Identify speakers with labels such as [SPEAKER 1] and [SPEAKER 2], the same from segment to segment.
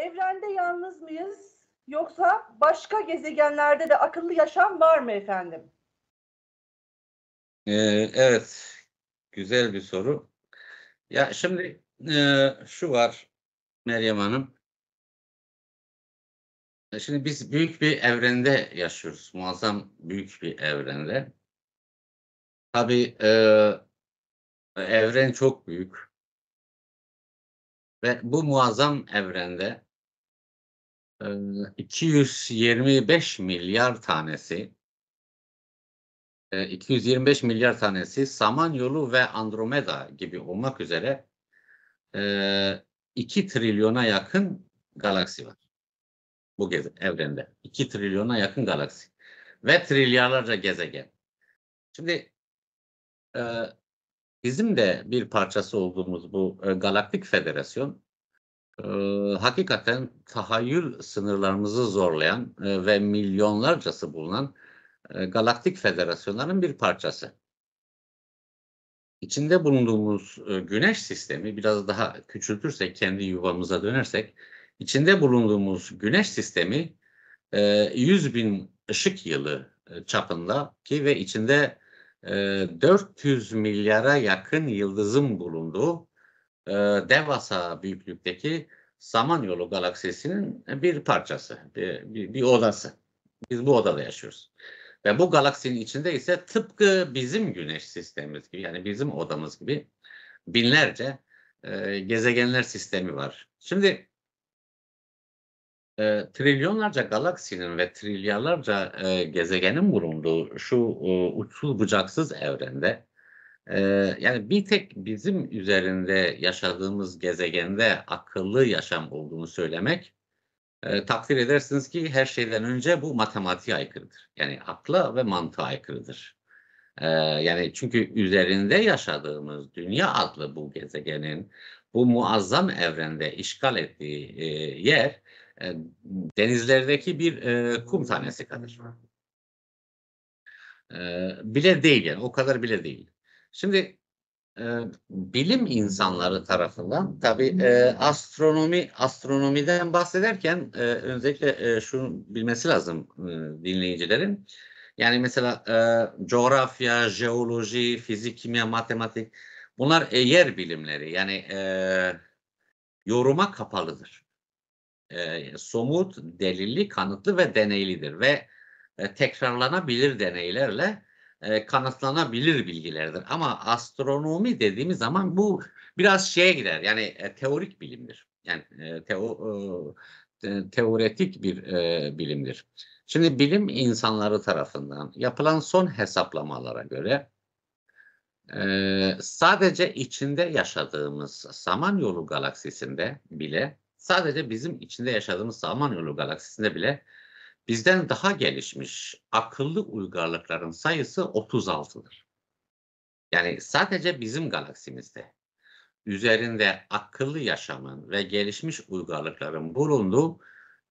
[SPEAKER 1] Evrende yalnız mıyız yoksa başka gezegenlerde de akıllı yaşam var mı efendim? Ee, evet, güzel bir soru. Ya şimdi e, şu var Meryem Hanım. E, şimdi biz büyük bir evrende yaşıyoruz. Muazzam büyük bir evrende. Tabii e, evren çok büyük. Ve bu muazzam evrende 225 ee, milyar tanesi 225 e, milyar tanesi Samanyolu ve Andromeda gibi olmak üzere 2 e, trilyona yakın galaksi var. Bu gezi, evrende. 2 trilyona yakın galaksi. Ve trilyarlarca gezegen. Şimdi e, bizim de bir parçası olduğumuz bu Galaktik Federasyon hakikaten tahayyül sınırlarımızı zorlayan e, ve milyonlarcası bulunan e, galaktik federasyonların bir parçası. İçinde bulunduğumuz e, güneş sistemi biraz daha küçültürsek, kendi yuvamıza dönersek, içinde bulunduğumuz güneş sistemi e, 100 bin ışık yılı çapında ki ve içinde e, 400 milyara yakın yıldızın bulunduğu e, devasa büyüklükteki Samanyolu galaksisinin bir parçası, bir, bir, bir odası. Biz bu odada yaşıyoruz. Ve bu galaksinin içinde ise tıpkı bizim güneş sistemimiz gibi yani bizim odamız gibi binlerce e, gezegenler sistemi var. Şimdi e, trilyonlarca galaksinin ve trilyarlarca e, gezegenin bulunduğu şu e, uçsuz bucaksız evrende ee, yani bir tek bizim üzerinde yaşadığımız gezegende akıllı yaşam olduğunu söylemek e, takdir edersiniz ki her şeyden önce bu matematiğe aykırıdır. Yani akla ve mantığa aykırıdır. Ee, yani çünkü üzerinde yaşadığımız dünya adlı bu gezegenin bu muazzam evrende işgal ettiği e, yer e, denizlerdeki bir e, kum tanesi kadar. E, bile değil yani o kadar bile değil. Şimdi e, bilim insanları tarafından tabi e, astronomi astronomiden bahsederken e, öncelikle e, şunu bilmesi lazım e, dinleyicilerin. Yani mesela e, coğrafya, jeoloji, fizik, kimya, matematik bunlar e, yer bilimleri. Yani e, yoruma kapalıdır. E, somut, delilli, kanıtlı ve deneylidir ve e, tekrarlanabilir deneylerle e, kanıtlanabilir bilgilerdir. Ama astronomi dediğimiz zaman bu biraz şeye girer. Yani e, teorik bilimdir. Yani e, teo, e, teoretik bir e, bilimdir. Şimdi bilim insanları tarafından yapılan son hesaplamalara göre e, sadece içinde yaşadığımız Samanyolu galaksisinde bile sadece bizim içinde yaşadığımız Samanyolu galaksisinde bile bizden daha gelişmiş akıllı uygarlıkların sayısı 36'dır. Yani sadece bizim galaksimizde üzerinde akıllı yaşamın ve gelişmiş uygarlıkların bulunduğu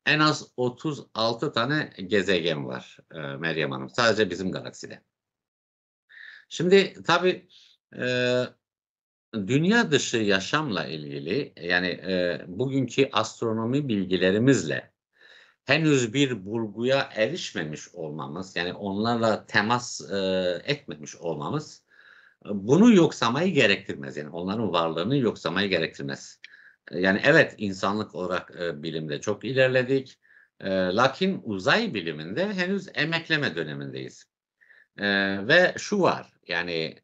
[SPEAKER 1] en az 36 tane gezegen var e, Meryem Hanım. Sadece bizim galakside. Şimdi tabii e, dünya dışı yaşamla ilgili yani e, bugünkü astronomi bilgilerimizle henüz bir bulguya erişmemiş olmamız yani onlarla temas e, etmemiş olmamız e, bunu yoksamayı gerektirmez. Yani onların varlığını yoksamayı gerektirmez. E, yani evet insanlık olarak e, bilimde çok ilerledik. E, lakin uzay biliminde henüz emekleme dönemindeyiz. E, ve şu var yani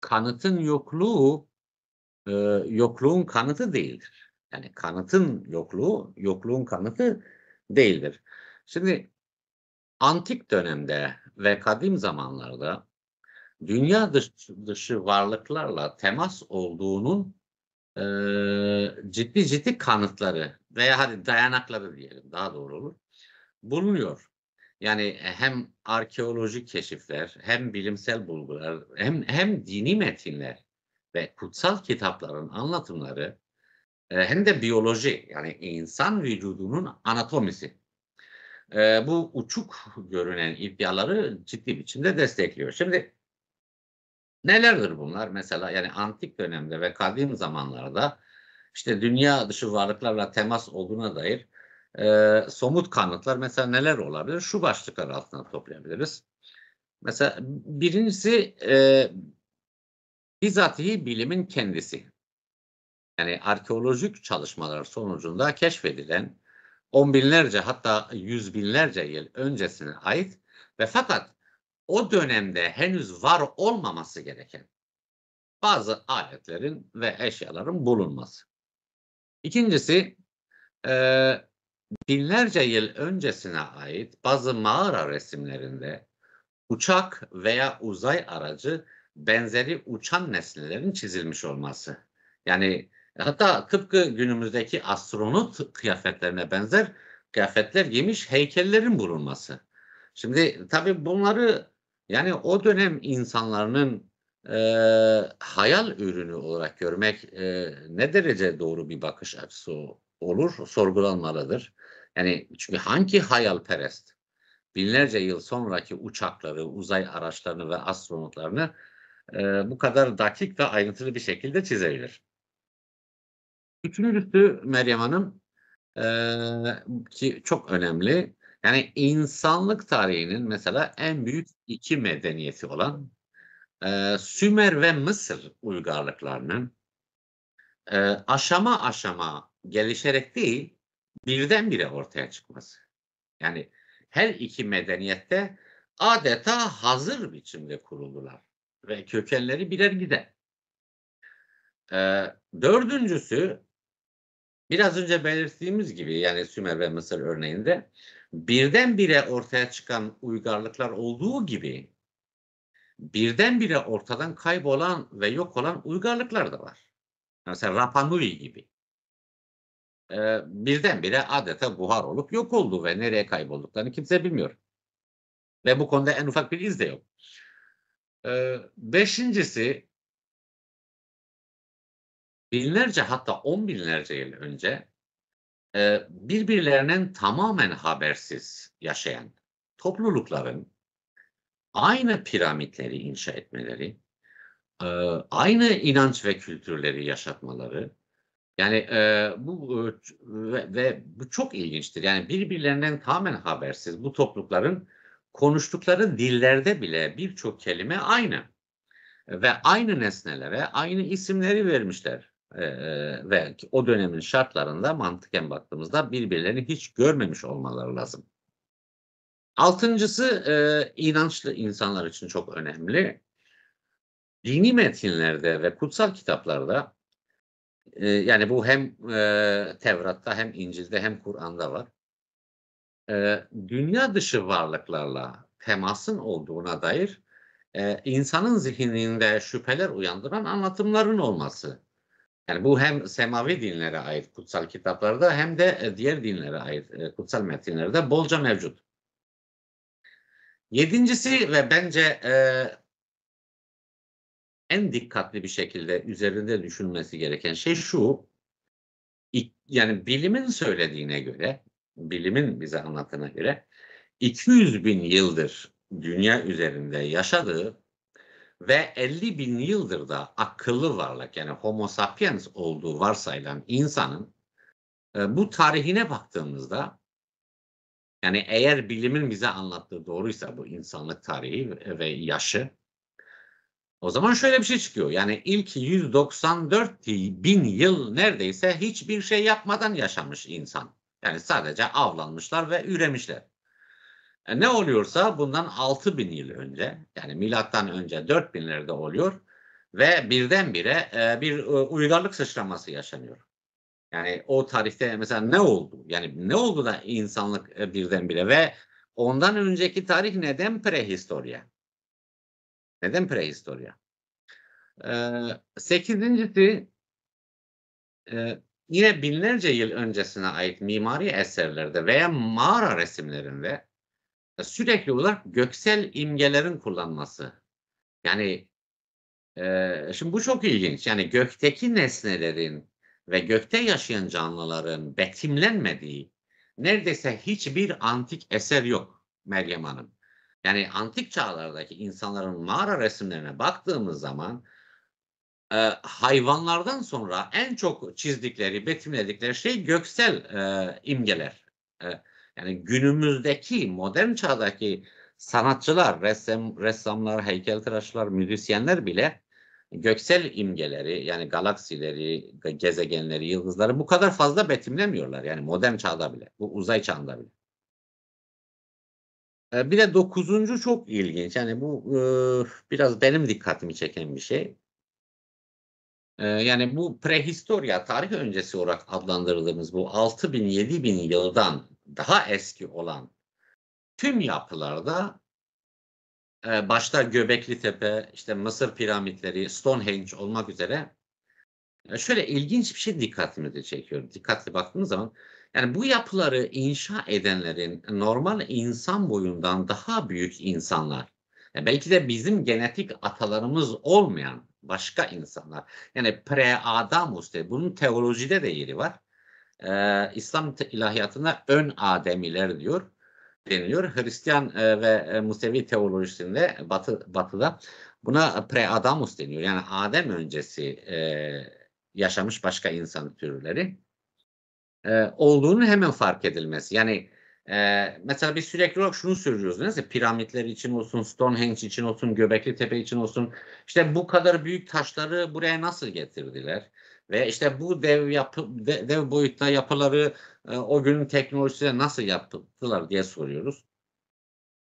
[SPEAKER 1] kanıtın yokluğu e, yokluğun kanıtı değildir. Yani kanıtın yokluğu yokluğun kanıtı değildir. Şimdi antik dönemde ve kadim zamanlarda dünya dışı, varlıklarla temas olduğunun e, ciddi ciddi kanıtları veya hadi dayanakları diyelim daha doğru olur bulunuyor. Yani hem arkeolojik keşifler, hem bilimsel bulgular, hem hem dini metinler ve kutsal kitapların anlatımları hem de biyoloji yani insan vücudunun anatomisi. Bu uçuk görünen iddiaları ciddi biçimde destekliyor. Şimdi nelerdir bunlar? Mesela yani antik dönemde ve kadim zamanlarda işte dünya dışı varlıklarla temas olduğuna dair e, somut kanıtlar mesela neler olabilir? Şu başlıklar altında toplayabiliriz. Mesela birincisi e, bizatihi bilimin kendisi yani arkeolojik çalışmalar sonucunda keşfedilen on binlerce hatta yüz binlerce yıl öncesine ait ve fakat o dönemde henüz var olmaması gereken bazı aletlerin ve eşyaların bulunması. İkincisi e, binlerce yıl öncesine ait bazı mağara resimlerinde uçak veya uzay aracı benzeri uçan nesnelerin çizilmiş olması. Yani e, hatta tıpkı günümüzdeki astronot kıyafetlerine benzer kıyafetler giymiş heykellerin bulunması. Şimdi tabii bunları yani o dönem insanların e, hayal ürünü olarak görmek e, ne derece doğru bir bakış açısı olur sorgulanmalıdır. Yani çünkü hangi hayalperest binlerce yıl sonraki uçakları, uzay araçlarını ve astronotlarını e, bu kadar dakik ve ayrıntılı bir şekilde çizebilir. Üçüncüsü Meryem Hanım e, ki çok önemli. Yani insanlık tarihinin mesela en büyük iki medeniyeti olan e, Sümer ve Mısır uygarlıklarının e, aşama aşama gelişerek değil birdenbire ortaya çıkması. Yani her iki medeniyette adeta hazır biçimde kuruldular ve kökenleri birer gider. E, dördüncüsü Biraz önce belirttiğimiz gibi yani Sümer ve Mısır örneğinde birdenbire ortaya çıkan uygarlıklar olduğu gibi birdenbire ortadan kaybolan ve yok olan uygarlıklar da var. Mesela Rapa Nui gibi. Ee, birdenbire adeta buhar olup yok oldu ve nereye kaybolduklarını kimse bilmiyor. Ve bu konuda en ufak bir iz de yok. Ee, beşincisi binlerce hatta on binlerce yıl önce e, birbirlerinden tamamen habersiz yaşayan toplulukların aynı piramitleri inşa etmeleri, e, aynı inanç ve kültürleri yaşatmaları, yani e, bu ve, ve bu çok ilginçtir. Yani birbirlerinden tamamen habersiz bu toplulukların konuştukları dillerde bile birçok kelime aynı ve aynı nesnelere aynı isimleri vermişler e, ve o dönemin şartlarında mantıken baktığımızda birbirlerini hiç görmemiş olmaları lazım. Altıncısı e, inançlı insanlar için çok önemli. Dini metinlerde ve kutsal kitaplarda e, yani bu hem e, Tevrat'ta hem İncil'de hem Kur'an'da var. E, dünya dışı varlıklarla temasın olduğuna dair e, insanın zihninde şüpheler uyandıran anlatımların olması yani bu hem semavi dinlere ait kutsal kitaplarda hem de e, diğer dinlere ait e, kutsal metinlerde bolca mevcut. Yedincisi ve bence e, en dikkatli bir şekilde üzerinde düşünmesi gereken şey şu. Yani bilimin söylediğine göre, bilimin bize anlattığına göre 200 bin yıldır dünya üzerinde yaşadığı ve 50 bin yıldır da akıllı varlık yani homo sapiens olduğu varsayılan insanın e, bu tarihine baktığımızda yani eğer bilimin bize anlattığı doğruysa bu insanlık tarihi ve, ve yaşı o zaman şöyle bir şey çıkıyor. Yani ilk 194 bin yıl neredeyse hiçbir şey yapmadan yaşamış insan. Yani sadece avlanmışlar ve üremişler. E, ne oluyorsa bundan 6000 yıl önce yani milattan önce 4000'lerde oluyor ve birdenbire e, bir e, uygarlık sıçraması yaşanıyor. Yani o tarihte mesela ne oldu? Yani ne oldu da insanlık e, birdenbire ve ondan önceki tarih neden prehistorya? Neden prehistorya? E, sekizincisi e, yine binlerce yıl öncesine ait mimari eserlerde veya mağara resimlerinde e, sürekli olarak göksel imgelerin kullanması. Yani e, şimdi bu çok ilginç. Yani gökteki nesnelerin ve gökte yaşayan canlıların betimlenmediği neredeyse hiçbir antik eser yok Meryem Hanım. Yani antik çağlardaki insanların mağara resimlerine baktığımız zaman e, hayvanlardan sonra en çok çizdikleri, betimledikleri şey göksel e, imgeler. E, yani günümüzdeki modern çağdaki sanatçılar, ressam, ressamlar, heykeltıraşlar, müzisyenler bile göksel imgeleri yani galaksileri, gezegenleri, yıldızları bu kadar fazla betimlemiyorlar. Yani modern çağda bile, bu uzay çağında bile. E, bir de dokuzuncu çok ilginç. Yani bu e, biraz benim dikkatimi çeken bir şey. E, yani bu prehistorya, tarih öncesi olarak adlandırdığımız bu 6000-7000 yıldan daha eski olan tüm yapılarda e, başta Göbekli Tepe, işte Mısır piramitleri, Stonehenge olmak üzere e, şöyle ilginç bir şey dikkatimi de çekiyor. Dikkatli baktığınız zaman yani bu yapıları inşa edenlerin normal insan boyundan daha büyük insanlar. Yani belki de bizim genetik atalarımız olmayan başka insanlar. Yani pre-adamus diye bunun teolojide de yeri var e, İslam ilahiyatına ön ademiler diyor deniliyor. Hristiyan e, ve e, Musevi teolojisinde batı, batıda buna pre-adamus deniyor. Yani Adem öncesi e, yaşamış başka insan türleri e, olduğunu hemen fark edilmesi. Yani e, mesela biz sürekli olarak şunu söylüyoruz. Neyse piramitler için olsun, Stonehenge için olsun, Göbekli Tepe için olsun. işte bu kadar büyük taşları buraya nasıl getirdiler? Ve işte bu dev yapı, dev boyutta yapıları e, o günün teknolojisiyle nasıl yaptılar diye soruyoruz.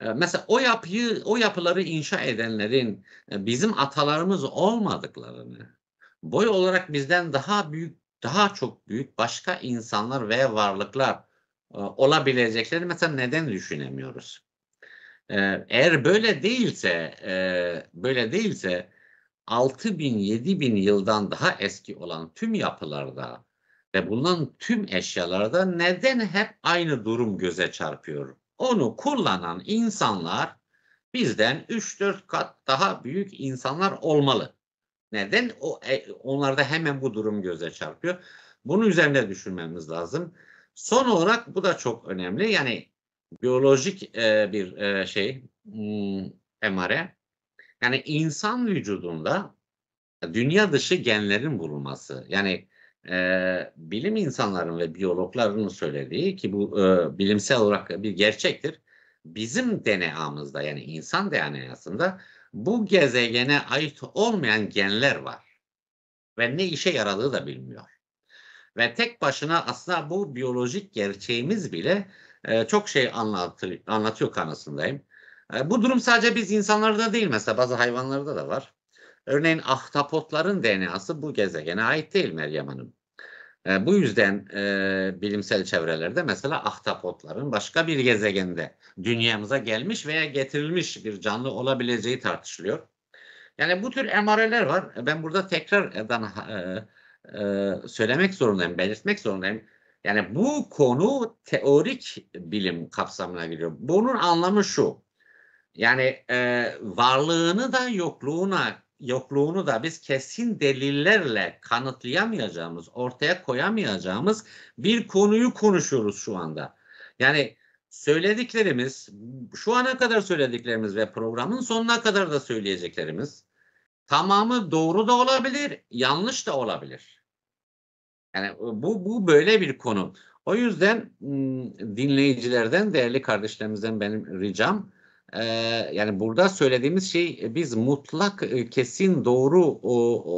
[SPEAKER 1] E, mesela o yapıyı, o yapıları inşa edenlerin e, bizim atalarımız olmadıklarını, boy olarak bizden daha büyük, daha çok büyük başka insanlar veya varlıklar olabilecekleri mesela neden düşünemiyoruz? Eğer böyle değilse, böyle değilse 6 bin, 7 bin yıldan daha eski olan tüm yapılarda ve bulunan tüm eşyalarda neden hep aynı durum göze çarpıyor? Onu kullanan insanlar bizden 3-4 kat daha büyük insanlar olmalı. Neden? O, e, onlarda hemen bu durum göze çarpıyor. Bunun üzerinde düşünmemiz lazım. Son olarak bu da çok önemli. Yani biyolojik e, bir e, şey, hmm, yani insan vücudunda dünya dışı genlerin bulunması. Yani e, bilim insanların ve biyologların söylediği ki bu e, bilimsel olarak bir gerçektir. Bizim DNA'mızda yani insan DNA'sında bu gezegene ait olmayan genler var. Ve ne işe yaradığı da bilmiyor. Ve tek başına aslında bu biyolojik gerçeğimiz bile e, çok şey anlatır, anlatıyor kanısındayım. E, bu durum sadece biz insanlarda değil mesela bazı hayvanlarda da var. Örneğin ahtapotların DNA'sı bu gezegene ait değil Meryem Hanım. E, bu yüzden e, bilimsel çevrelerde mesela ahtapotların başka bir gezegende dünyamıza gelmiş veya getirilmiş bir canlı olabileceği tartışılıyor. Yani bu tür MR'ler var. E, ben burada tekrar e, e, söylemek zorundayım, belirtmek zorundayım. Yani bu konu teorik bilim kapsamına giriyor. Bunun anlamı şu. Yani e, varlığını da yokluğuna yokluğunu da biz kesin delillerle kanıtlayamayacağımız, ortaya koyamayacağımız bir konuyu konuşuyoruz şu anda. Yani söylediklerimiz, şu ana kadar söylediklerimiz ve programın sonuna kadar da söyleyeceklerimiz tamamı doğru da olabilir, yanlış da olabilir. Yani e, bu, bu böyle bir konu. O yüzden dinleyicilerden, değerli kardeşlerimizden benim ricam e, yani burada söylediğimiz şey e, biz mutlak e, kesin doğru o,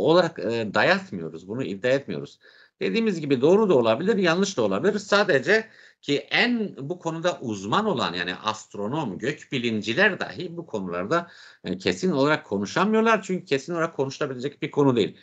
[SPEAKER 1] olarak e, dayatmıyoruz. Bunu iddia etmiyoruz. Dediğimiz gibi doğru da olabilir, yanlış da olabilir. Sadece ki en bu konuda uzman olan yani astronom, gök bilimciler dahi bu konularda yani e, kesin olarak konuşamıyorlar. Çünkü kesin olarak konuşulabilecek bir konu değil.